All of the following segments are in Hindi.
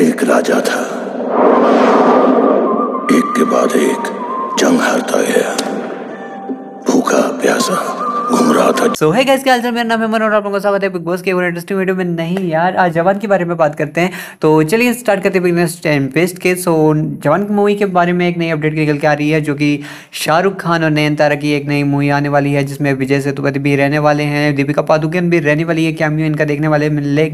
एक राजा था एक के बाद एक जंग हारता गया भूखा प्यासा घूम रहा था सो है गैस क्या मेरा नाम है मनोहर आप लोगों का स्वागत है बिग बॉस के इंटरेस्टिंग वीडियो में नहीं यार आज जवान के बारे में बात करते हैं तो चलिए स्टार्ट करते हैं बिगनेस टेम्पेस्ट के सो जवान की मूवी के बारे में एक नई अपडेट निकल के आ रही है जो कि शाहरुख खान और नयन तारा की एक नई मूवी आने वाली है जिसमें विजय सेतुपति भी रहने वाले हैं दीपिका पादुकन भी रहने वाली है क्या इनका देखने वाले मिले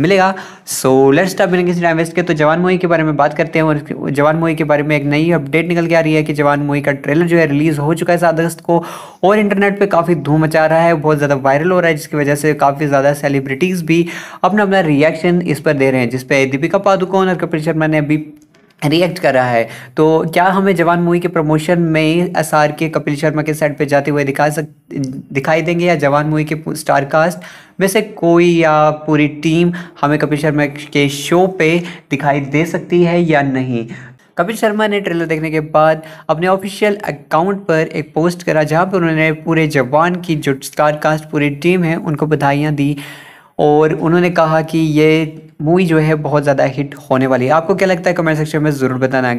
मिलेगा सो लेट्स बिना किसी टाइम वेस्ट के तो जवान मूवी के बारे में बात करते हैं और जवान मूवी के बारे में एक नई अपडेट निकल के आ रही है कि जवान मूवी का ट्रेलर जो है रिलीज़ हो चुका है सात अगस्त को और इंटरनेट पर काफ़ी धूम मचा रहा है बहुत ज़्यादा वायरल हो रहा है जिसकी वजह से काफ़ी ज़्यादा सेलिब्रिटीज़ भी अपना अपना रिएक्शन इस पर दे रहे हैं जिसपे दीपिका पादुकोण और कपिल शर्मा ने अभी रिएक्ट कर रहा है तो क्या हमें जवान मूवी के प्रमोशन में एस आर के कपिल शर्मा के सेट पे जाते हुए दिखा सक दिखाई देंगे या जवान मूवी के स्टार कास्ट में से कोई या पूरी टीम हमें कपिल शर्मा के शो पे दिखाई दे सकती है या नहीं कपिल शर्मा ने ट्रेलर देखने के बाद अपने ऑफिशियल अकाउंट पर एक पोस्ट करा जहाँ पर उन्होंने पूरे जवान की जो स्टार कास्ट पूरी टीम है उनको बधाइयाँ दी और उन्होंने कहा कि ये मूवी जो है बहुत ज़्यादा हिट होने वाली है आपको क्या लगता है कमेंट सेक्शन में ज़रूर बताना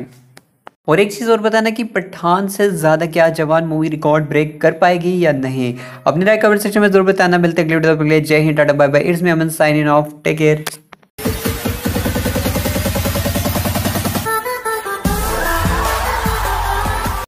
और एक चीज़ और बताना कि पठान से ज़्यादा क्या जवान मूवी रिकॉर्ड ब्रेक कर पाएगी या नहीं अपनी राय कमेंट सेक्शन में जरूर बताना मिलते अगले वीडियो के लिए जय हिंद टाटा bye bye it's me Aman signing off take care